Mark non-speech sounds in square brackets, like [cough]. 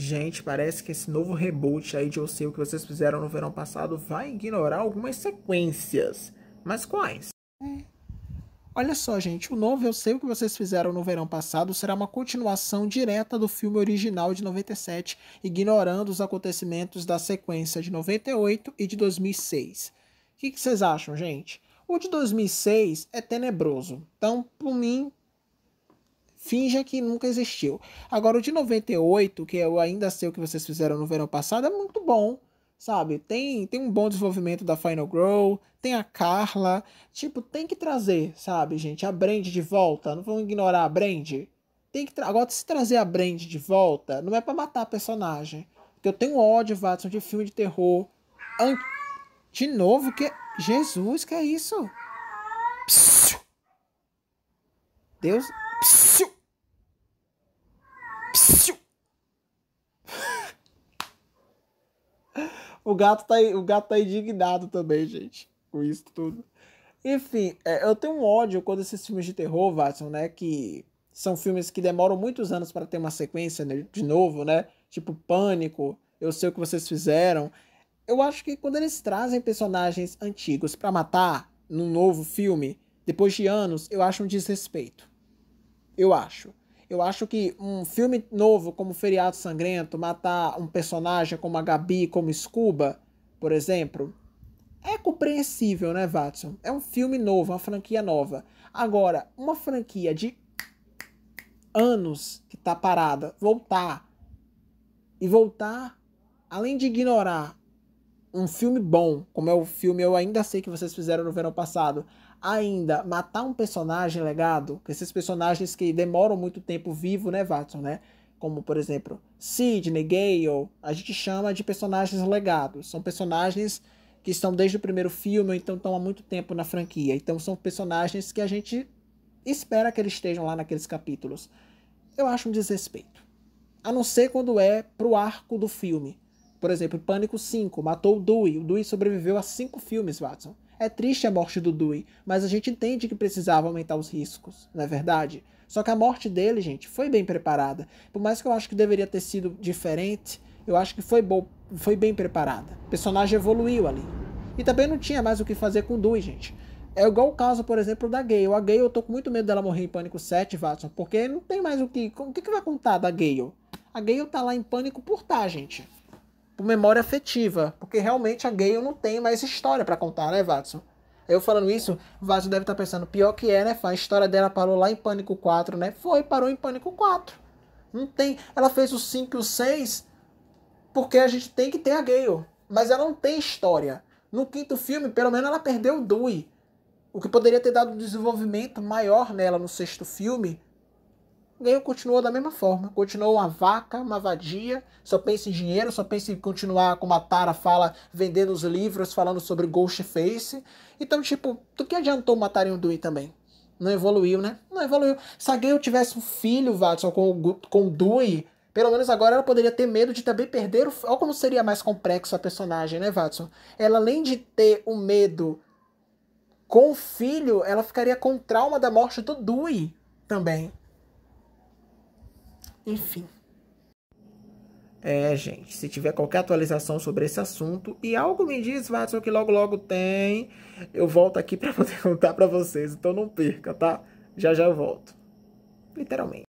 Gente, parece que esse novo reboot aí de Eu O Que Vocês Fizeram no verão passado vai ignorar algumas sequências. Mas quais? É. Olha só, gente, o novo Eu Sei O Que Vocês Fizeram no Verão Passado será uma continuação direta do filme original de 97, ignorando os acontecimentos da sequência de 98 e de 2006. O que vocês acham, gente? O de 2006 é tenebroso, então, por mim, finja que nunca existiu. Agora, o de 98, que eu é ainda sei o que vocês fizeram no verão passado, é muito bom, sabe? Tem, tem um bom desenvolvimento da Final Girl, tem a Carla. Tipo, tem que trazer, sabe, gente? A Brand de volta. Não vamos ignorar a Brand. Tem que Agora, se trazer a Brand de volta, não é para matar a personagem. Porque eu tenho ódio, Watson, de filme de terror. An... De novo, que. Jesus, que é isso? Deus. O gato tá, o gato tá indignado também, gente, com isso tudo. Enfim, é, eu tenho um ódio quando esses filmes de terror, Watson, né? Que são filmes que demoram muitos anos para ter uma sequência né, de novo, né? Tipo Pânico, Eu Sei O Que Vocês Fizeram. Eu acho que quando eles trazem personagens antigos para matar num novo filme, depois de anos, eu acho um desrespeito. Eu acho. Eu acho que um filme novo como Feriado Sangrento, matar um personagem como a Gabi, como Scuba, por exemplo, é compreensível, né, Watson? É um filme novo, é uma franquia nova. Agora, uma franquia de anos que tá parada, voltar e voltar, além de ignorar um filme bom, como é o filme Eu Ainda Sei Que Vocês Fizeram no Verão Passado, ainda matar um personagem legado, esses personagens que demoram muito tempo vivo, né, Watson, né? Como, por exemplo, Sidney, Gale, a gente chama de personagens legados. São personagens que estão desde o primeiro filme, ou então estão há muito tempo na franquia. Então são personagens que a gente espera que eles estejam lá naqueles capítulos. Eu acho um desrespeito. A não ser quando é pro arco do filme por exemplo, Pânico 5 matou o Dewey. O Dewey sobreviveu a cinco filmes, Watson. É triste a morte do Dewey, mas a gente entende que precisava aumentar os riscos, não é verdade? Só que a morte dele, gente, foi bem preparada. Por mais que eu acho que deveria ter sido diferente, eu acho que foi, foi bem preparada. O personagem evoluiu ali. E também não tinha mais o que fazer com o Dewey, gente. É igual o caso, por exemplo, da Gale. A Gale, eu tô com muito medo dela morrer em Pânico 7, Watson, porque não tem mais o que... O que, que vai contar da Gale? A Gale tá lá em pânico por tá, gente por tipo, memória afetiva, porque realmente a Gale não tem mais história para contar, né, Watson? Eu falando isso, Watson deve estar tá pensando, pior que é, né, A história dela parou lá em Pânico 4, né? Foi, parou em Pânico 4. Não tem. Ela fez o 5 e o 6 porque a gente tem que ter a Gale. Mas ela não tem história. No quinto filme, pelo menos ela perdeu o Dewey. O que poderia ter dado um desenvolvimento maior nela no sexto filme Gale continuou da mesma forma, continuou uma vaca, uma vadia, só pensa em dinheiro, só pensa em continuar como a Tara fala, vendendo os livros, falando sobre Ghostface. Então, tipo, do que adiantou matar um Dewey também? Não evoluiu, né? Não evoluiu. Se a Gale tivesse um filho, Watson, com o, com o Dewey, pelo menos agora ela poderia ter medo de também perder o. Olha como seria mais complexo a personagem, né, Watson? Ela, além de ter o medo com o filho, ela ficaria com o trauma da morte do Dewey também enfim. É, gente, se tiver qualquer atualização sobre esse assunto e algo me diz, Watson, que logo logo tem, eu volto aqui [laughs] para poder contar para vocês, então não perca, tá? Já já eu volto. Literalmente.